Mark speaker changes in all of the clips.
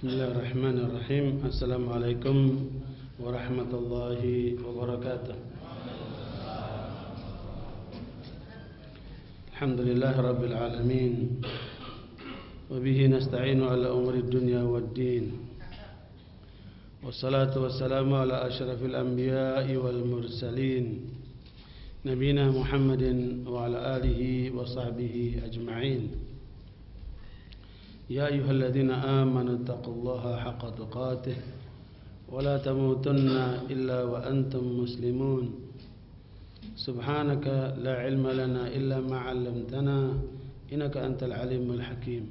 Speaker 1: بسم الله الرحمن الرحيم السلام عليكم ورحمة الله وبركاته الحمد لله رب العالمين وبه نستعين على أمور الدنيا والدين والصلاة والسلام على أشرف الأنبياء والمرسلين نبينا محمد وعلى آله وصحبه أجمعين يا أيها الذين آمنوا اتقوا الله حق تقاته ولا تموتن إلا وأنتم مسلمون سبحانك لا علم لنا إلا ما علمتنا إنك أنت العليم الحكيم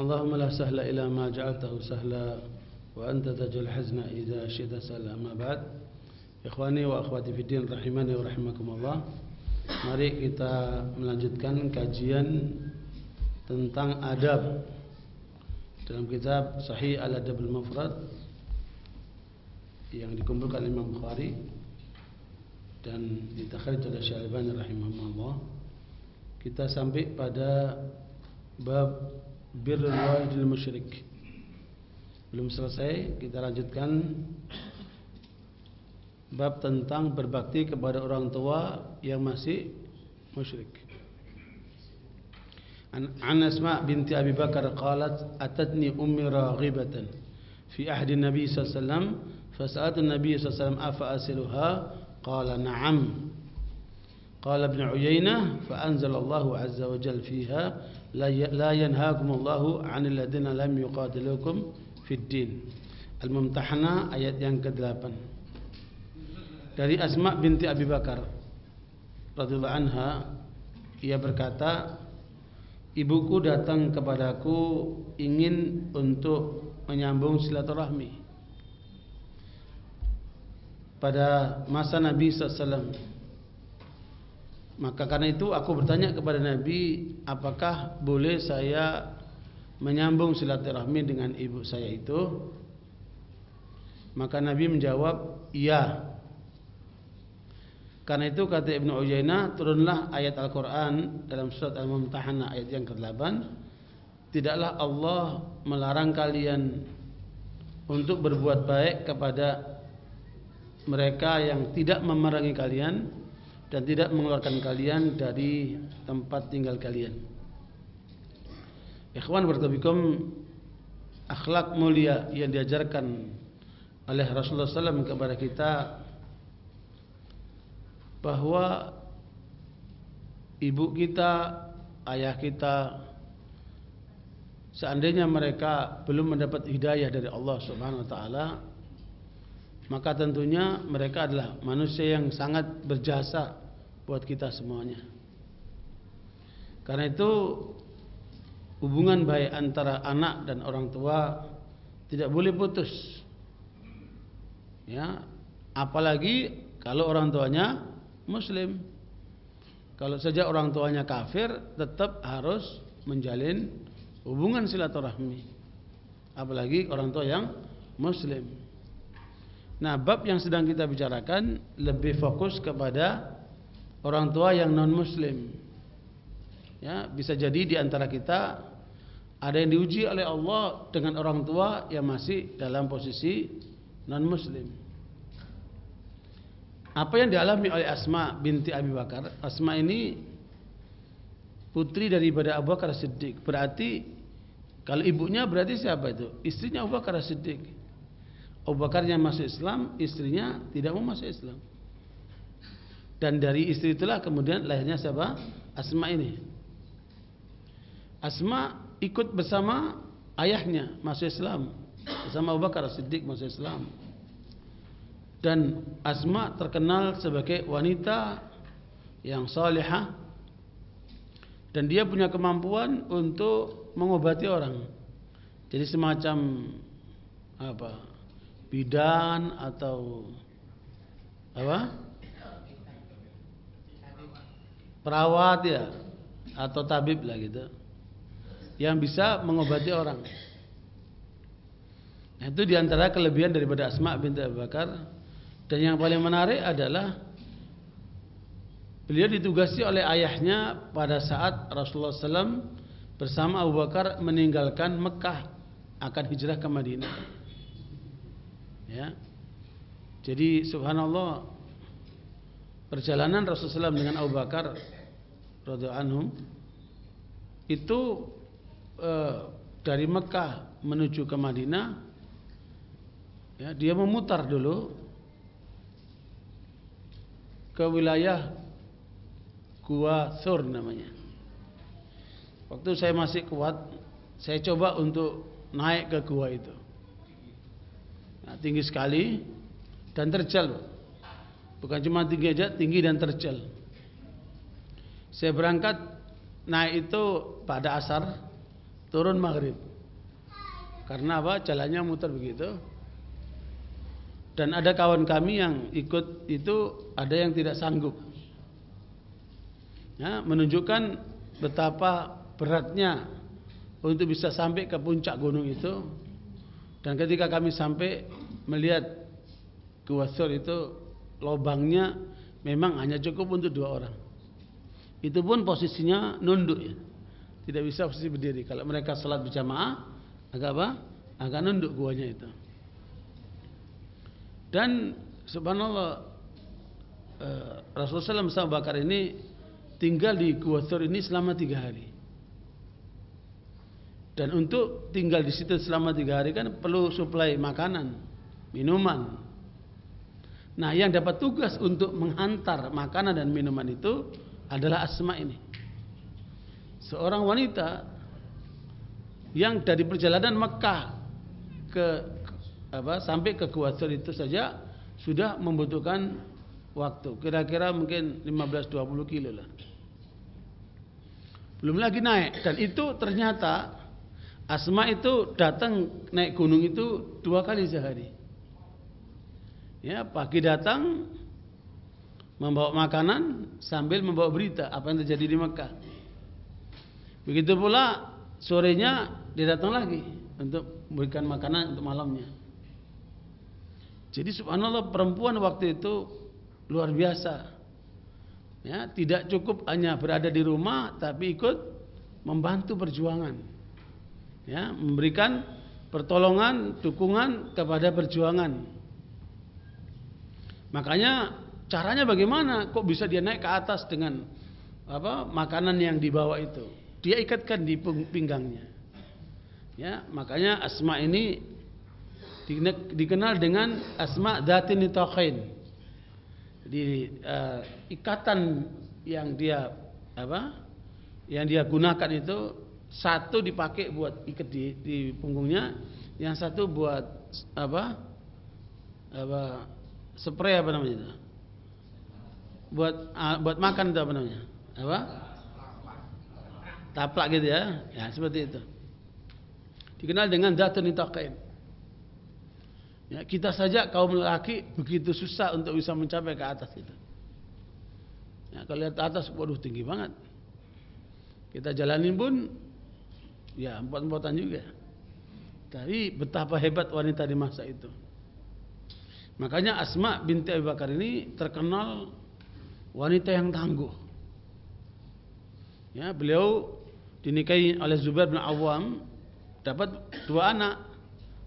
Speaker 1: اللهم لا سهل إلا ما جعلته سهلا وأنت تجعل الحزن إذا شئت سهلا أما بعد إخواني وأخواتي في الدين رحمني ورحمكم الله Mari kita melanjutkan kajian tentang adab dalam kitab Sahih Al-Adabul Mufrad yang dikumpulkan Imam Bukhari dan ditakhrij oleh Syalbani rahimahullah. Kita sampai pada bab birrul walidil musyrik. Belum selesai, kita lanjutkan bab tentang berbakti kepada orang tua yang masih musyrik. An Asma binti Abi Bakar qalat atatni ummi raghibatan fi ahdi Nabi sallallahu alaihi wasallam fa Nabi sallallahu alaihi wasallam afa asiluha qala na'am qala ibn Uyainah fa anzalallahu azza wa jalla fiha la ya, yanhaakumullahu 'anil ladina lam yuqatilukum fid din al-mumtahana ayat yang ke-8 dari Asma binti Abi Bakar radhiyallahu anha ia berkata ibuku datang kepadaku ingin untuk menyambung silaturahmi pada masa Nabi SAW maka karena itu aku bertanya kepada Nabi apakah boleh saya menyambung silaturahmi dengan ibu saya itu maka Nabi menjawab iya Karena itu kata Ibn Uyainah Turunlah ayat Al-Quran Dalam surat Al-Mumtahanah ayat yang ke-8 Tidaklah Allah Melarang kalian Untuk berbuat baik kepada Mereka yang Tidak memerangi kalian Dan tidak mengeluarkan kalian Dari tempat tinggal kalian Ikhwan bertubikum Akhlak mulia yang diajarkan Oleh Rasulullah SAW kepada kita bahwa ibu kita, ayah kita seandainya mereka belum mendapat hidayah dari Allah Subhanahu wa taala maka tentunya mereka adalah manusia yang sangat berjasa buat kita semuanya. Karena itu hubungan baik antara anak dan orang tua tidak boleh putus. Ya, apalagi kalau orang tuanya muslim. Kalau saja orang tuanya kafir, tetap harus menjalin hubungan silaturahmi. Apalagi orang tua yang muslim. Nah, bab yang sedang kita bicarakan lebih fokus kepada orang tua yang non muslim. Ya, bisa jadi di antara kita ada yang diuji oleh Allah dengan orang tua yang masih dalam posisi non muslim. Apa yang dialami oleh Asma binti Abi Bakar, Asma ini putri daripada Abu Bakar Siddiq. Berarti kalau ibunya berarti siapa itu? Istrinya Abu Bakar Siddiq. Abu Bakar yang masuk Islam, istrinya tidak mau masuk Islam. Dan dari istri itulah kemudian lahirnya siapa? Asma ini. Asma ikut bersama ayahnya masuk Islam. Bersama Abu Bakar Siddiq masuk Islam dan Asma terkenal sebagai wanita yang salihah dan dia punya kemampuan untuk mengobati orang. Jadi semacam apa? bidan atau apa? perawat ya atau tabib lah gitu. Yang bisa mengobati orang. Nah, itu diantara kelebihan daripada Asma binti Abu Bakar dan yang paling menarik adalah beliau ditugasi oleh ayahnya pada saat Rasulullah SAW bersama Abu Bakar meninggalkan Mekah akan hijrah ke Madinah. Ya. Jadi subhanallah perjalanan Rasulullah SAW dengan Abu Bakar radhiyallahu anhum itu e, dari Mekah menuju ke Madinah ya, dia memutar dulu ke wilayah Gua Sur namanya. Waktu saya masih kuat, saya coba untuk naik ke gua itu. Nah, tinggi sekali dan terjal. Bukan cuma tinggi aja, tinggi dan terjal. Saya berangkat naik itu pada asar, turun maghrib. Karena apa? Jalannya muter begitu. Dan ada kawan kami yang ikut itu ada yang tidak sanggup. Ya, menunjukkan betapa beratnya untuk bisa sampai ke puncak gunung itu. Dan ketika kami sampai melihat gua sur itu lobangnya memang hanya cukup untuk dua orang. Itu pun posisinya nunduk ya. Tidak bisa posisi berdiri. Kalau mereka salat berjamaah agak apa? Agak nunduk guanya itu. Dan subhanallah eh, Rasulullah SAW sama Bakar ini tinggal di Thor ini selama tiga hari. Dan untuk tinggal di situ selama tiga hari kan perlu suplai makanan, minuman. Nah yang dapat tugas untuk menghantar makanan dan minuman itu adalah Asma ini. Seorang wanita yang dari perjalanan Mekah ke apa sampai ke Kuwaitul itu saja sudah membutuhkan waktu kira-kira mungkin 15-20 kilo lah belum lagi naik dan itu ternyata Asma itu datang naik gunung itu dua kali sehari ya pagi datang membawa makanan sambil membawa berita apa yang terjadi di Mekah begitu pula sorenya dia datang lagi untuk memberikan makanan untuk malamnya jadi subhanallah perempuan waktu itu luar biasa. Ya, tidak cukup hanya berada di rumah tapi ikut membantu perjuangan. Ya, memberikan pertolongan, dukungan kepada perjuangan. Makanya caranya bagaimana? Kok bisa dia naik ke atas dengan apa makanan yang dibawa itu? Dia ikatkan di pinggangnya. Ya, makanya Asma ini dikenal dengan asma datin nitaqain. Di uh, eh, ikatan yang dia apa? Yang dia gunakan itu satu dipakai buat ikat di, di punggungnya, yang satu buat apa? Apa spray apa namanya itu? Buat uh, buat makan itu apa namanya? Apa? Taplak gitu ya. Ya, seperti itu. Dikenal dengan datun nitaqain. Ya, kita saja kaum lelaki begitu susah untuk bisa mencapai ke atas itu. Ya, kalau lihat atas, waduh tinggi banget. Kita jalanin pun, ya empat-empatan juga. Tapi betapa hebat wanita di masa itu. Makanya Asma binti Abu Bakar ini terkenal wanita yang tangguh. Ya, beliau dinikahi oleh Zubair bin Awam, dapat dua anak.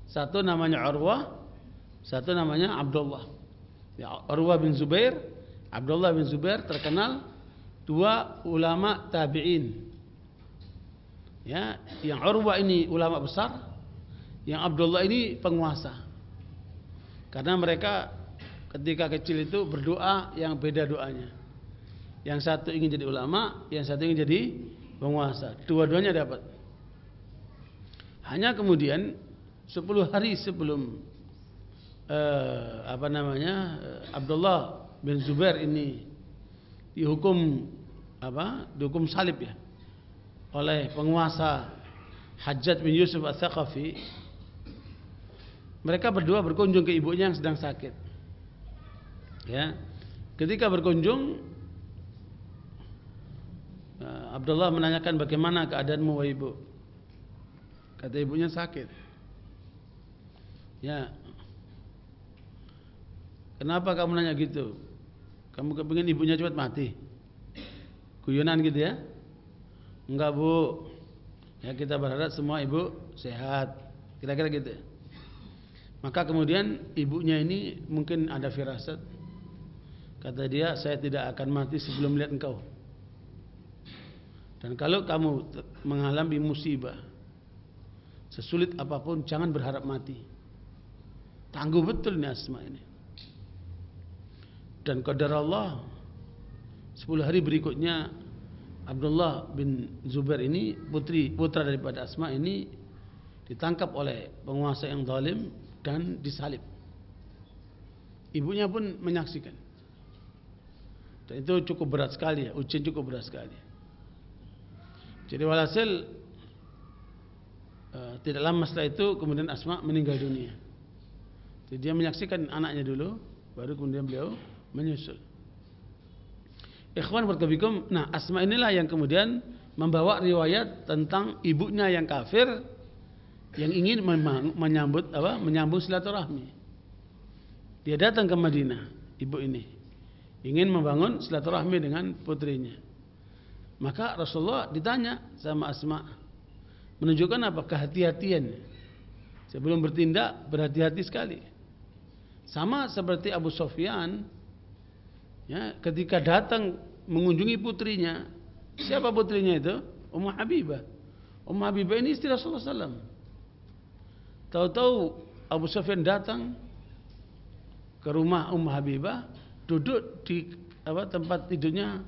Speaker 1: Satu namanya Urwah, Satu namanya Abdullah. Ya, Urwah bin Zubair, Abdullah bin Zubair terkenal dua ulama tabi'in. Ya, yang Urwah ini ulama besar, yang Abdullah ini penguasa. Karena mereka ketika kecil itu berdoa yang beda doanya. Yang satu ingin jadi ulama, yang satu ingin jadi penguasa. Dua-duanya dapat. Hanya kemudian sepuluh hari sebelum eh, apa namanya eh, Abdullah bin Zubair ini dihukum apa dihukum salib ya oleh penguasa Hajat bin Yusuf Al-Thaqafi mereka berdua berkunjung ke ibunya yang sedang sakit ya ketika berkunjung eh, Abdullah menanyakan bagaimana keadaanmu ibu kata ibunya sakit ya Kenapa kamu nanya gitu? Kamu kepingin ibunya cepat mati? Kuyunan gitu ya? Enggak bu. Ya kita berharap semua ibu sehat. Kira-kira gitu. Maka kemudian ibunya ini mungkin ada firasat. Kata dia, saya tidak akan mati sebelum melihat engkau. Dan kalau kamu mengalami musibah, sesulit apapun jangan berharap mati. Tangguh betul nih Asma ini. dan qadar Allah sepuluh hari berikutnya Abdullah bin Zubair ini putri putra daripada Asma ini ditangkap oleh penguasa yang zalim dan disalib ibunya pun menyaksikan dan itu cukup berat sekali ya ujian cukup berat sekali jadi walhasil e, tidak lama setelah itu kemudian Asma meninggal dunia jadi dia menyaksikan anaknya dulu baru kemudian beliau menyusul. Ikhwan berkebikum, nah Asma inilah yang kemudian membawa riwayat tentang ibunya yang kafir yang ingin menyambut apa menyambung silaturahmi. Dia datang ke Madinah, ibu ini ingin membangun silaturahmi dengan putrinya. Maka Rasulullah ditanya sama Asma menunjukkan apa kehati-hatian sebelum bertindak berhati-hati sekali. Sama seperti Abu Sofyan ya, ketika datang mengunjungi putrinya siapa putrinya itu Ummu Habibah Ummu Habibah ini istri Rasulullah SAW tahu-tahu Abu Sufyan datang ke rumah Ummu Habibah duduk di apa tempat tidurnya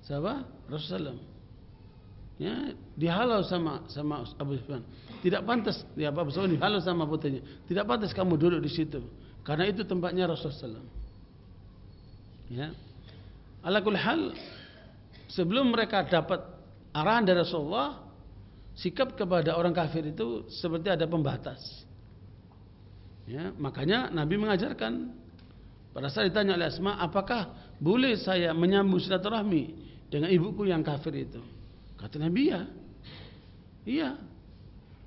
Speaker 1: siapa Rasulullah SAW ya dihalau sama sama Abu Sufyan. Tidak pantas ya Abu Sufyan dihalau sama putrinya. Tidak pantas kamu duduk di situ. Karena itu tempatnya Rasulullah Ya. Alakul hal sebelum mereka dapat arahan dari Rasulullah, sikap kepada orang kafir itu seperti ada pembatas. Ya, makanya Nabi mengajarkan pada saat ditanya oleh Asma, apakah boleh saya menyambung silaturahmi dengan ibuku yang kafir itu? Kata Nabi ya. Iya.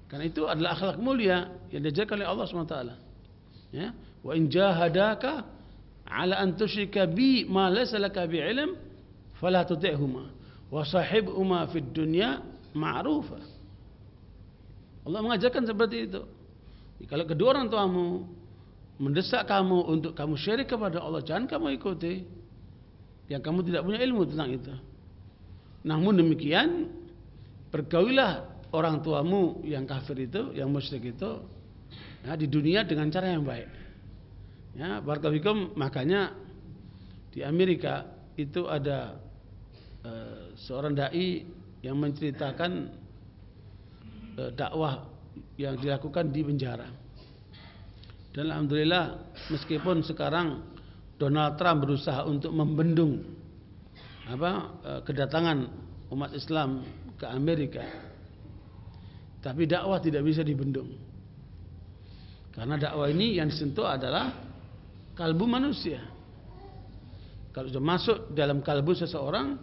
Speaker 1: Karena itu adalah akhlak mulia yang diajarkan oleh Allah SWT. Ya. Wa injahadaka ala an تشرك bi ma laysa laka bi ilm fala tuti'huma wa الدنيا fid dunya Allah mengajarkan seperti itu kalau kedua orang tuamu mendesak kamu untuk kamu syirik kepada Allah jangan kamu ikuti yang kamu tidak punya ilmu tentang itu namun demikian pergaulah orang tuamu yang kafir itu yang musyrik itu ya, di dunia dengan cara yang baik Ya, Bartawikum makanya di Amerika itu ada uh, seorang dai yang menceritakan uh, dakwah yang dilakukan di penjara. Dan alhamdulillah meskipun sekarang Donald Trump berusaha untuk membendung apa uh, kedatangan umat Islam ke Amerika. Tapi dakwah tidak bisa dibendung. Karena dakwah ini yang disentuh adalah kalbu manusia. Kalau sudah masuk dalam kalbu seseorang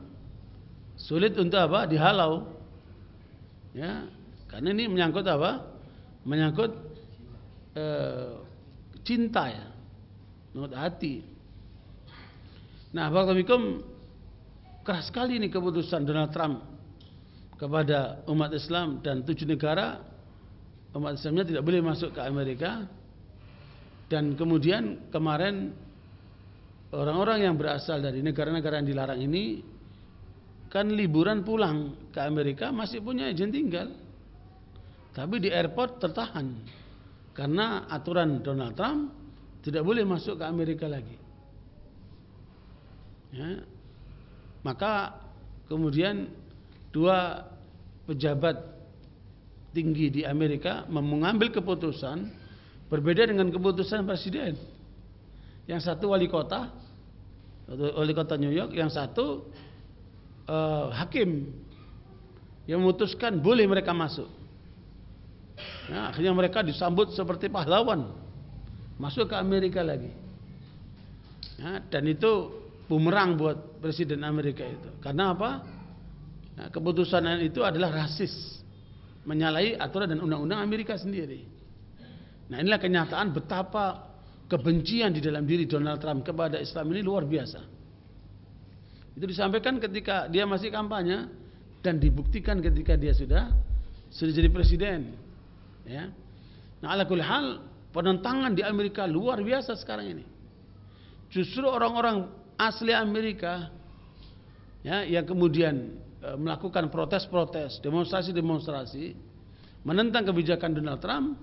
Speaker 1: sulit untuk apa? dihalau. Ya, karena ini menyangkut apa? Menyangkut e, cinta ya. Menyangkut hati. Nah, Barakalawikum keras sekali ini keputusan Donald Trump kepada umat Islam dan tujuh negara umat Islamnya tidak boleh masuk ke Amerika dan kemudian kemarin orang-orang yang berasal dari negara-negara yang dilarang ini kan liburan pulang ke Amerika masih punya izin tinggal. Tapi di airport tertahan karena aturan Donald Trump tidak boleh masuk ke Amerika lagi. Ya. Maka kemudian dua pejabat tinggi di Amerika mengambil keputusan Berbeda dengan keputusan presiden. Yang satu wali kota, wali kota New York, yang satu uh, hakim yang memutuskan boleh mereka masuk. Nah, akhirnya mereka disambut seperti pahlawan. Masuk ke Amerika lagi. Nah, dan itu bumerang buat presiden Amerika itu. Karena apa? Nah, keputusan itu adalah rasis, menyalahi aturan dan undang-undang Amerika sendiri. Nah inilah kenyataan betapa kebencian di dalam diri Donald Trump kepada Islam ini luar biasa. Itu disampaikan ketika dia masih kampanye dan dibuktikan ketika dia sudah sudah jadi presiden. Ya. Nah ala kul hal penentangan di Amerika luar biasa sekarang ini. Justru orang-orang asli Amerika ya yang kemudian e, melakukan protes-protes, demonstrasi-demonstrasi menentang kebijakan Donald Trump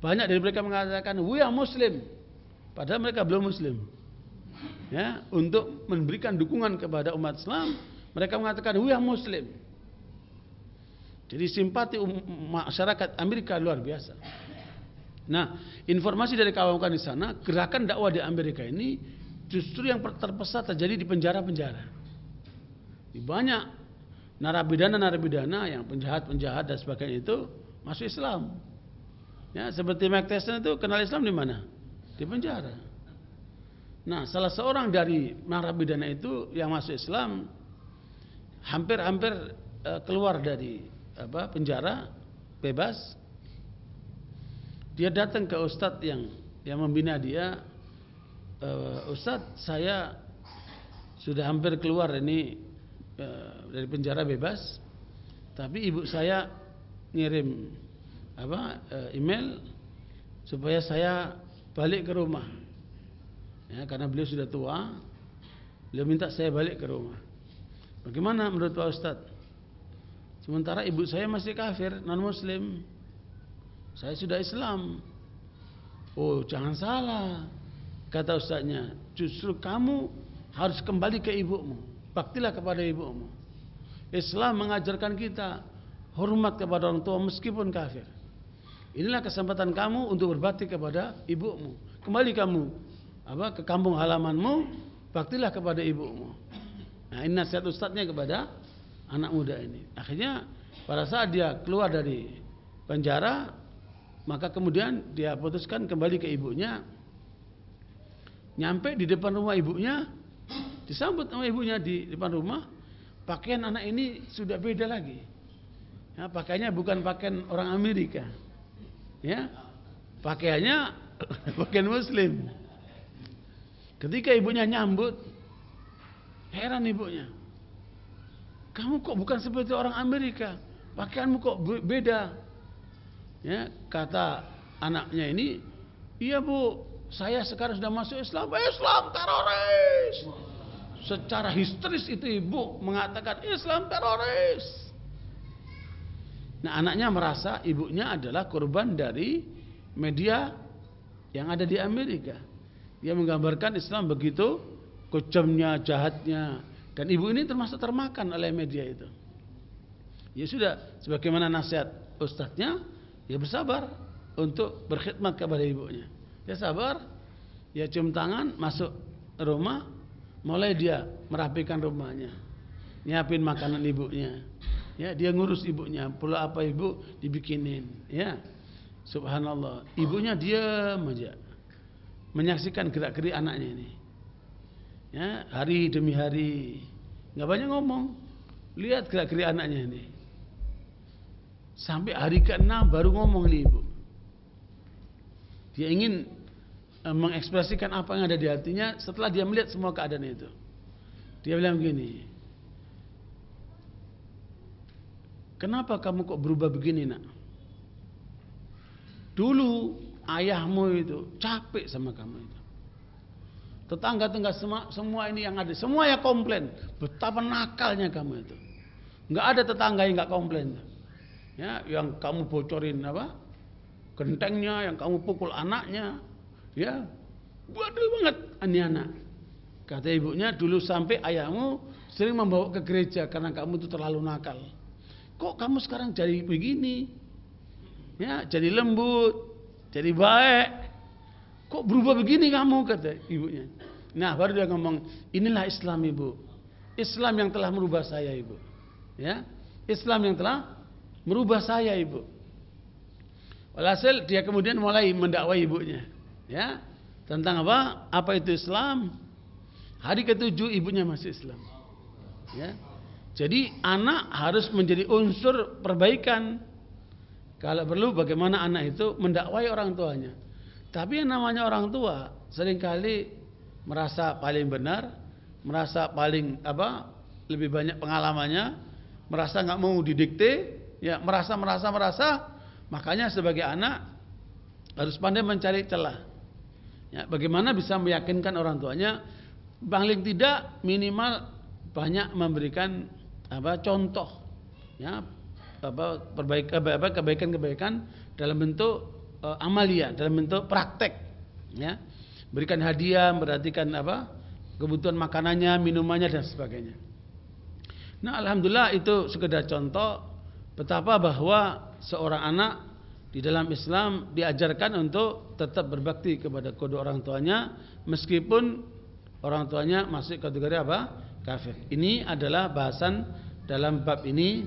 Speaker 1: banyak dari mereka mengatakan we are Muslim, padahal mereka belum Muslim. Ya, untuk memberikan dukungan kepada umat Islam, mereka mengatakan we are Muslim. Jadi simpati um-, masyarakat Amerika luar biasa. Nah, informasi dari kawan-kawan di sana, gerakan dakwah di Amerika ini justru yang terpesat terjadi di penjara-penjara. Di banyak narapidana-narapidana yang penjahat-penjahat dan sebagainya itu masuk Islam. Ya, seperti Mike Tyson itu kenal Islam di mana? Di penjara. Nah, salah seorang dari narapidana itu yang masuk Islam hampir-hampir eh, keluar dari apa penjara bebas. Dia datang ke ustadz yang yang membina dia. E, ustadz, saya sudah hampir keluar ini e, dari penjara bebas, tapi ibu saya ngirim apa e, email supaya saya balik ke rumah. Ya, karena beliau sudah tua, beliau minta saya balik ke rumah. Bagaimana menurut Pak Ustadz? Sementara ibu saya masih kafir, non muslim. Saya sudah Islam. Oh, jangan salah. Kata ustaznya, justru kamu harus kembali ke ibumu. Baktilah kepada ibumu. Islam mengajarkan kita hormat kepada orang tua meskipun kafir. Inilah kesempatan kamu untuk berbakti kepada ibumu. Kembali kamu apa ke kampung halamanmu, baktilah kepada ibumu. Nah, ini nasihat ustadznya kepada anak muda ini. Akhirnya pada saat dia keluar dari penjara, maka kemudian dia putuskan kembali ke ibunya. Nyampe di depan rumah ibunya, disambut sama ibunya di depan rumah. Pakaian anak ini sudah beda lagi. Ya, pakainya bukan pakaian orang Amerika ya pakaiannya pakaian muslim ketika ibunya nyambut heran ibunya kamu kok bukan seperti orang Amerika pakaianmu kok beda ya kata anaknya ini iya bu saya sekarang sudah masuk Islam eh, Islam teroris secara histeris itu ibu mengatakan Islam teroris Nah anaknya merasa ibunya adalah korban dari media yang ada di Amerika. Dia menggambarkan Islam begitu kejamnya, jahatnya. Dan ibu ini termasuk termakan oleh media itu. Ya sudah, sebagaimana nasihat ustadznya, ya bersabar untuk berkhidmat kepada ibunya. Ya sabar, ya cium tangan, masuk rumah, mulai dia merapikan rumahnya, nyiapin makanan ibunya, Ya, dia ngurus ibunya. Perlu apa ibu dibikinin, ya. Subhanallah. Ibunya diam aja. Menyaksikan gerak-gerik anaknya ini. Ya, hari demi hari. Enggak banyak ngomong. Lihat gerak-gerik anaknya ini. Sampai hari ke-6 baru ngomong ini ibu. Dia ingin eh, mengekspresikan apa yang ada di hatinya setelah dia melihat semua keadaan itu. Dia bilang begini, Kenapa kamu kok berubah begini nak? Dulu ayahmu itu capek sama kamu itu. Tetangga-tetangga semua, semua ini yang ada, semua yang komplain. Betapa nakalnya kamu itu. Enggak ada tetangga yang enggak komplain. Ya, yang kamu bocorin apa? Gentengnya, yang kamu pukul anaknya. Ya, waduh banget ini anak. Kata ibunya dulu sampai ayahmu sering membawa ke gereja karena kamu itu terlalu nakal kok kamu sekarang jadi begini? Ya, jadi lembut, jadi baik. Kok berubah begini kamu kata ibunya. Nah, baru dia ngomong, inilah Islam ibu. Islam yang telah merubah saya ibu. Ya, Islam yang telah merubah saya ibu. Walhasil dia kemudian mulai mendakwai ibunya. Ya, tentang apa? Apa itu Islam? Hari ketujuh ibunya masih Islam. Ya. Jadi anak harus menjadi unsur perbaikan. Kalau perlu bagaimana anak itu mendakwai orang tuanya. Tapi yang namanya orang tua seringkali merasa paling benar, merasa paling apa lebih banyak pengalamannya, merasa nggak mau didikte, ya merasa merasa merasa. Makanya sebagai anak harus pandai mencari celah. Ya, bagaimana bisa meyakinkan orang tuanya? Paling tidak minimal banyak memberikan apa contoh ya apa perbaik apa kebaikan-kebaikan dalam bentuk e, amalia, dalam bentuk praktek ya. Berikan hadiah, perhatikan apa kebutuhan makanannya, minumannya dan sebagainya. Nah, alhamdulillah itu sekedar contoh betapa bahwa seorang anak di dalam Islam diajarkan untuk tetap berbakti kepada kedua orang tuanya meskipun orang tuanya masih kategori apa? kafir. Ini adalah bahasan dalam bab ini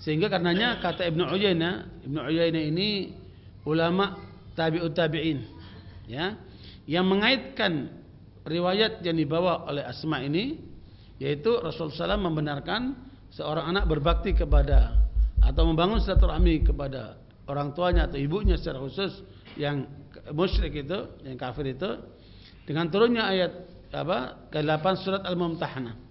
Speaker 1: sehingga karenanya kata Ibn Uyainah, Ibn Uyainah ini ulama tabi'ut tabi'in ya, yang mengaitkan riwayat yang dibawa oleh Asma ini yaitu Rasulullah SAW membenarkan seorang anak berbakti kepada atau membangun silaturahmi kepada orang tuanya atau ibunya secara khusus yang musyrik itu, yang kafir itu dengan turunnya ayat apa ke-8 surat Al-Mumtahanah.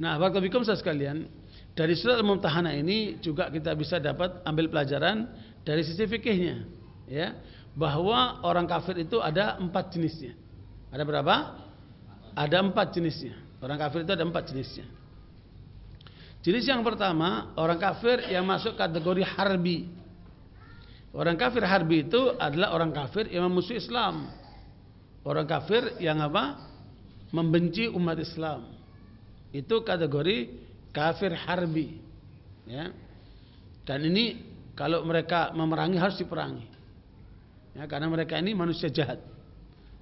Speaker 1: Nah, waktu bikum saya sekalian, dari surat Al-Mumtahanah ini juga kita bisa dapat ambil pelajaran dari sisi fikihnya, ya, bahwa orang kafir itu ada empat jenisnya. Ada berapa? Ada empat jenisnya. Orang kafir itu ada empat jenisnya. Jenis yang pertama, orang kafir yang masuk kategori harbi. Orang kafir harbi itu adalah orang kafir yang memusuhi Islam. Orang kafir yang apa? Membenci umat Islam. Itu kategori kafir harbi. Ya. Dan ini kalau mereka memerangi harus diperangi. Ya, karena mereka ini manusia jahat.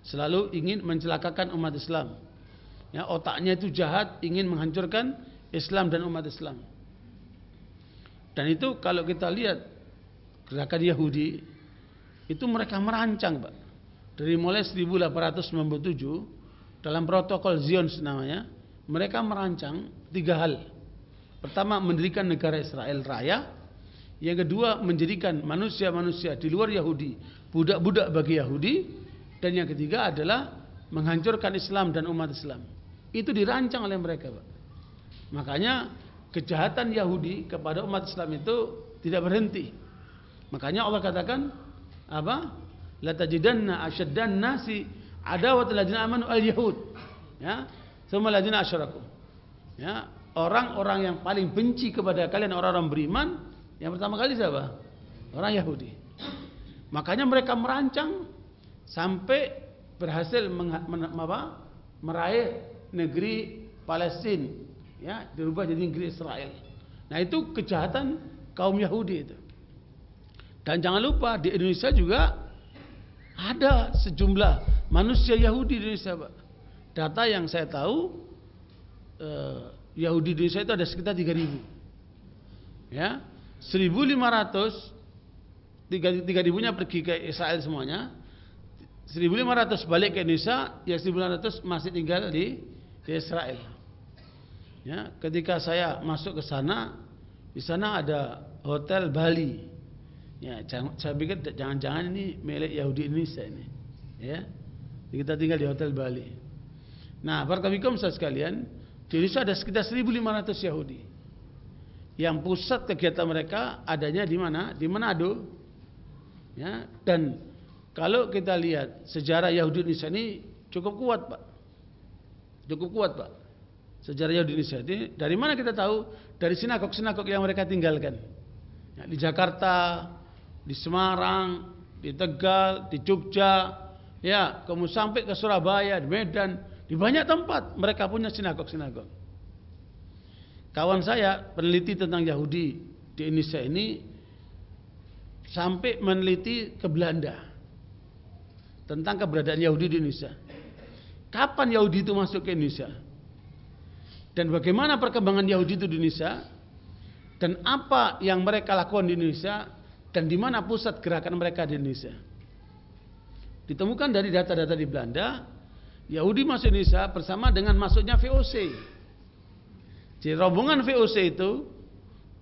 Speaker 1: Selalu ingin mencelakakan umat Islam. Ya, otaknya itu jahat, ingin menghancurkan Islam dan umat Islam. Dan itu kalau kita lihat gerakan Yahudi itu mereka merancang, Pak. Dari mulai 1897 dalam protokol Zion namanya, Mereka merancang tiga hal Pertama mendirikan negara Israel raya Yang kedua menjadikan manusia-manusia di luar Yahudi Budak-budak bagi Yahudi Dan yang ketiga adalah Menghancurkan Islam dan umat Islam Itu dirancang oleh mereka Pak. Makanya kejahatan Yahudi kepada umat Islam itu tidak berhenti Makanya Allah katakan apa? La tajidanna asyaddan nasi adawatul ladzina amanu al-yahud. Ya. Semaladina asyarakum. Ya, orang-orang yang paling benci kepada kalian orang-orang beriman, yang pertama kali siapa? Orang Yahudi. Makanya mereka merancang sampai berhasil apa? meraih negeri Palestina, ya, dirubah jadi negeri Israel. Nah, itu kejahatan kaum Yahudi itu. Dan jangan lupa di Indonesia juga ada sejumlah manusia Yahudi di Indonesia, Pak. Data yang saya tahu eh, Yahudi Indonesia itu ada sekitar 3000. Ya, 1500 3000 nya pergi ke Israel semuanya. 1500 balik ke Indonesia, ya 1500 masih tinggal di, di Israel. Ya, ketika saya masuk ke sana, di sana ada hotel Bali. Ya, jangan, saya pikir jangan-jangan ini milik Yahudi Indonesia ini. Ya. kita tinggal di hotel Bali. Nah, Barkabikom saya sekalian, di Indonesia ada sekitar 1.500 Yahudi. Yang pusat kegiatan mereka adanya di mana? Di Manado. Ya, dan kalau kita lihat sejarah Yahudi Indonesia ini cukup kuat, Pak. Cukup kuat, Pak. Sejarah Yahudi Indonesia ini dari mana kita tahu? Dari sinagog-sinagog yang mereka tinggalkan. Ya, di Jakarta, di Semarang, di Tegal, di Jogja, ya, kemudian sampai ke Surabaya, di Medan, di banyak tempat mereka punya sinagog-sinagog. Kawan saya peneliti tentang Yahudi di Indonesia ini sampai meneliti ke Belanda tentang keberadaan Yahudi di Indonesia. Kapan Yahudi itu masuk ke Indonesia? Dan bagaimana perkembangan Yahudi itu di Indonesia? Dan apa yang mereka lakukan di Indonesia? Dan di mana pusat gerakan mereka di Indonesia? Ditemukan dari data-data di Belanda, Yahudi masuk Indonesia bersama dengan masuknya VOC. Jadi rombongan VOC itu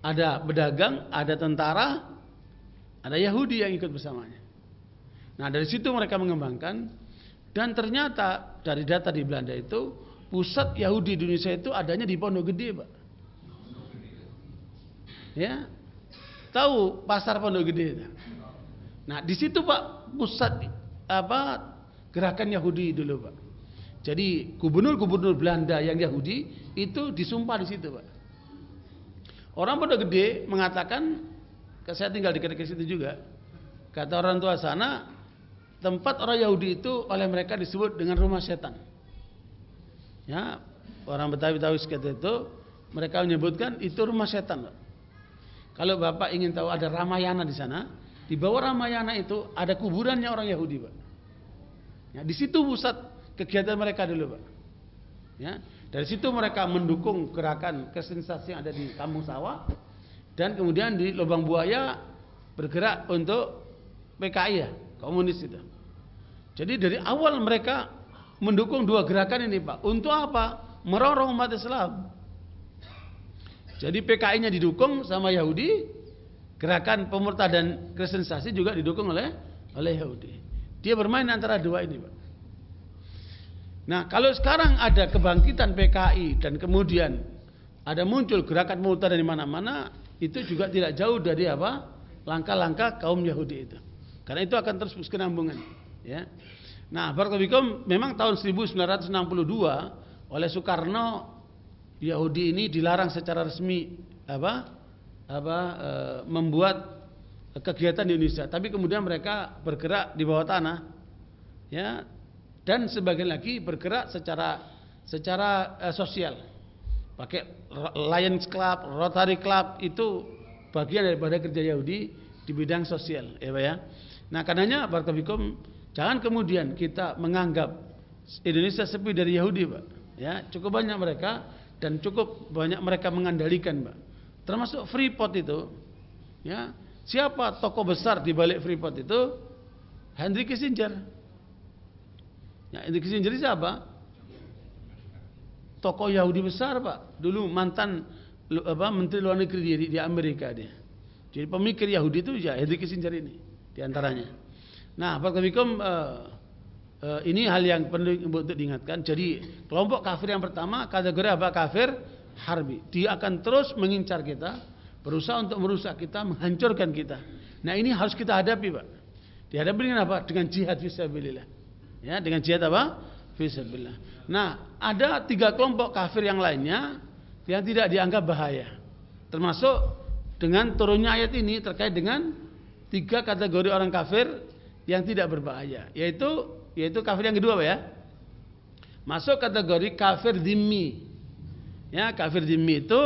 Speaker 1: ada pedagang, ada tentara, ada Yahudi yang ikut bersamanya. Nah dari situ mereka mengembangkan dan ternyata dari data di Belanda itu pusat Yahudi di Indonesia itu adanya di Pondok Gede, Pak. Ya, tahu pasar Pondok Gede? Nah di situ Pak pusat apa gerakan Yahudi dulu Pak. Jadi gubernur-gubernur Belanda yang Yahudi itu disumpah di situ, Pak. Orang pada gede mengatakan, saya tinggal di dekat situ juga. Kata orang tua sana, tempat orang Yahudi itu oleh mereka disebut dengan rumah setan. Ya, orang Betawi tahu seperti itu, mereka menyebutkan itu rumah setan. Pak. Kalau Bapak ingin tahu ada Ramayana di sana, di bawah Ramayana itu ada kuburannya orang Yahudi, Pak. Ya, di situ pusat kegiatan mereka dulu, Pak. Ya. Dari situ mereka mendukung gerakan kesensasi yang ada di kampung sawah dan kemudian di lubang buaya bergerak untuk PKI ya, komunis itu. Jadi dari awal mereka mendukung dua gerakan ini, Pak. Untuk apa? Merorong umat Islam. Jadi PKI-nya didukung sama Yahudi, gerakan pemurtadan kristenisasi juga didukung oleh oleh Yahudi. Dia bermain antara dua ini, Pak. Nah, kalau sekarang ada kebangkitan PKI dan kemudian ada muncul gerakan mutar dari mana-mana, itu juga tidak jauh dari apa? langkah-langkah kaum Yahudi itu. Karena itu akan terus berkesinambungan, ya. Nah, Barkobikom memang tahun 1962 oleh Soekarno Yahudi ini dilarang secara resmi apa? apa e, membuat kegiatan di Indonesia, tapi kemudian mereka bergerak di bawah tanah. Ya, dan sebagian lagi bergerak secara secara eh, sosial. Pakai Lions Club, Rotary Club itu bagian daripada kerja Yahudi di bidang sosial, ya Pak ya. Nah, karenanya Bartabikum jangan kemudian kita menganggap Indonesia sepi dari Yahudi, Pak. Ya, cukup banyak mereka dan cukup banyak mereka mengandalkan, Pak. Termasuk Freeport itu, ya. Siapa tokoh besar di balik Freeport itu? Henry Kissinger. Ya, ini jadi siapa? Tokoh Yahudi besar pak. Dulu mantan apa, Menteri Luar Negeri di, di Amerika dia. Jadi pemikir Yahudi itu ya Henry Kissinger ini diantaranya. Nah, Pak Kabikom uh, uh, ini hal yang perlu untuk diingatkan. Jadi kelompok kafir yang pertama kategori apa kafir harbi. Dia akan terus mengincar kita, berusaha untuk merusak kita, menghancurkan kita. Nah ini harus kita hadapi pak. Dihadapi dengan apa? Dengan jihad visabilillah. Ya, dengan jihad apa? Fisabilillah. Nah, ada tiga kelompok kafir yang lainnya yang tidak dianggap bahaya. Termasuk dengan turunnya ayat ini terkait dengan tiga kategori orang kafir yang tidak berbahaya, yaitu yaitu kafir yang kedua, ya. Masuk kategori kafir dimi. Ya, kafir dimi itu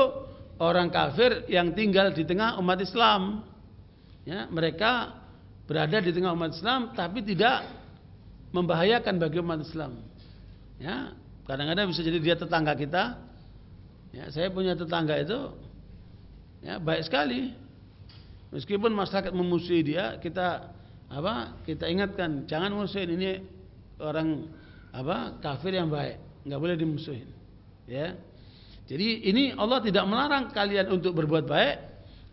Speaker 1: orang kafir yang tinggal di tengah umat Islam. Ya, mereka berada di tengah umat Islam tapi tidak membahayakan bagi umat Islam. Ya, kadang-kadang bisa jadi dia tetangga kita. Ya, saya punya tetangga itu ya baik sekali. Meskipun masyarakat memusuhi dia, kita apa? Kita ingatkan, jangan musuhin ini orang apa? kafir yang baik, nggak boleh dimusuhin. Ya. Jadi ini Allah tidak melarang kalian untuk berbuat baik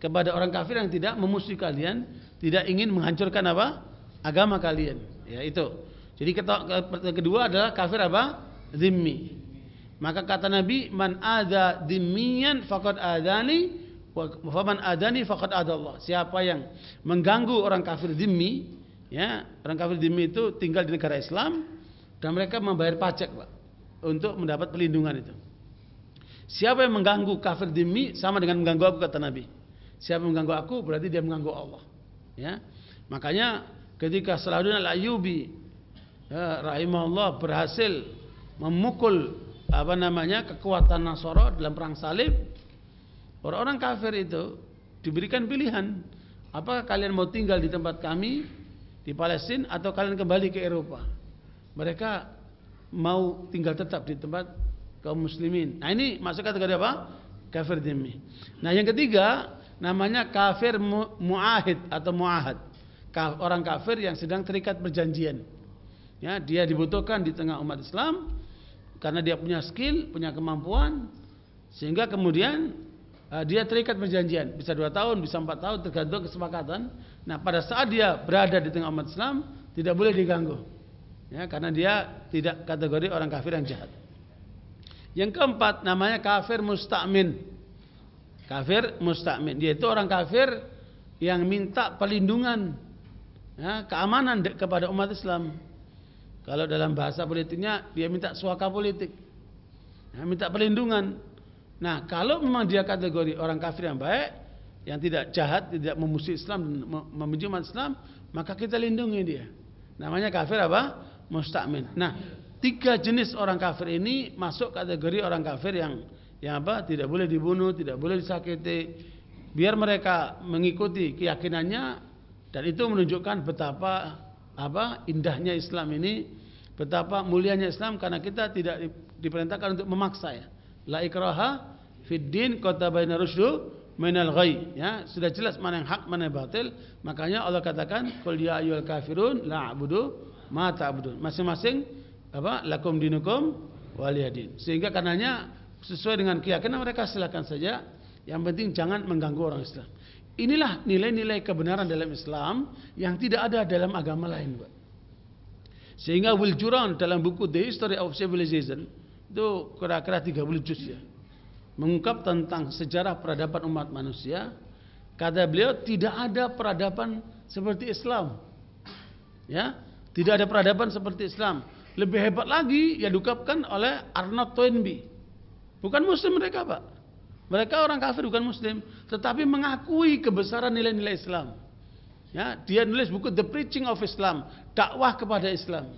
Speaker 1: kepada orang kafir yang tidak memusuhi kalian, tidak ingin menghancurkan apa? agama kalian. Ya itu. Jadi kata kedua adalah kafir apa? Dhimmi. Maka kata Nabi, "Man adza dhimmiyan faqad adani wa man adani faqad adallah." Siapa yang mengganggu orang kafir dhimmi, ya, orang kafir dhimmi itu tinggal di negara Islam dan mereka membayar pajak, Pak, untuk mendapat perlindungan itu. Siapa yang mengganggu kafir dhimmi sama dengan mengganggu aku kata Nabi. Siapa yang mengganggu aku berarti dia mengganggu Allah. Ya. Makanya ketika Salahuddin Al-Ayyubi ya, rahimahullah berhasil memukul apa namanya kekuatan Nasoro dalam perang salib orang-orang kafir itu diberikan pilihan apakah kalian mau tinggal di tempat kami di Palestina atau kalian kembali ke Eropa mereka mau tinggal tetap di tempat kaum muslimin nah ini masuk kategori apa kafir demi nah yang ketiga namanya kafir muahid atau muahad orang kafir yang sedang terikat perjanjian Ya, dia dibutuhkan di tengah umat Islam karena dia punya skill, punya kemampuan sehingga kemudian uh, dia terikat perjanjian bisa dua tahun, bisa empat tahun tergantung kesepakatan. Nah, pada saat dia berada di tengah umat Islam tidak boleh diganggu. Ya, karena dia tidak kategori orang kafir yang jahat. Yang keempat namanya kafir musta'min, Kafir musta'min dia itu orang kafir yang minta perlindungan ya, keamanan kepada umat Islam. Kalau dalam bahasa politiknya dia minta suaka politik. minta perlindungan. Nah, kalau memang dia kategori orang kafir yang baik, yang tidak jahat, tidak memusuhi Islam, membenci umat Islam, maka kita lindungi dia. Namanya kafir apa? Mustakmin. Nah, tiga jenis orang kafir ini masuk kategori orang kafir yang yang apa? Tidak boleh dibunuh, tidak boleh disakiti. Biar mereka mengikuti keyakinannya dan itu menunjukkan betapa apa indahnya Islam ini betapa mulianya Islam karena kita tidak diperintahkan untuk memaksa ya la ikraha fid din qata baina rusyu minal ghay ya sudah jelas mana yang hak mana yang batil makanya Allah katakan qul ya ayyuhal kafirun la a'budu ma ta'budun masing-masing apa lakum dinukum waliyadin sehingga karenanya sesuai dengan keyakinan mereka silakan saja yang penting jangan mengganggu orang Islam Inilah nilai-nilai kebenaran dalam Islam yang tidak ada dalam agama lain, Pak. Sehingga Will Juran dalam buku The History of Civilization itu kira-kira 30 juz ya. Mengungkap tentang sejarah peradaban umat manusia. Kata beliau tidak ada peradaban seperti Islam. Ya, tidak ada peradaban seperti Islam. Lebih hebat lagi yang diungkapkan oleh Arnold Toynbee. Bukan muslim mereka, Pak. Mereka orang kafir bukan muslim, tetapi mengakui kebesaran nilai-nilai Islam. Ya, dia nulis buku The Preaching of Islam, dakwah kepada Islam.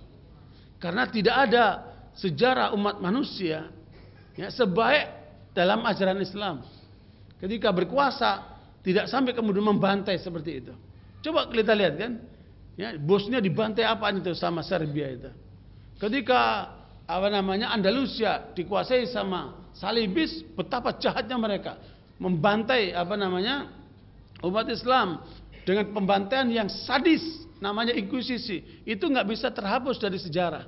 Speaker 1: Karena tidak ada sejarah umat manusia ya, sebaik dalam ajaran Islam. Ketika berkuasa tidak sampai kemudian membantai seperti itu. Coba kita lihat kan, ya, bosnya dibantai apa itu sama Serbia itu. Ketika apa namanya Andalusia dikuasai sama salibis betapa jahatnya mereka membantai apa namanya umat Islam dengan pembantaian yang sadis namanya inkuisisi itu nggak bisa terhapus dari sejarah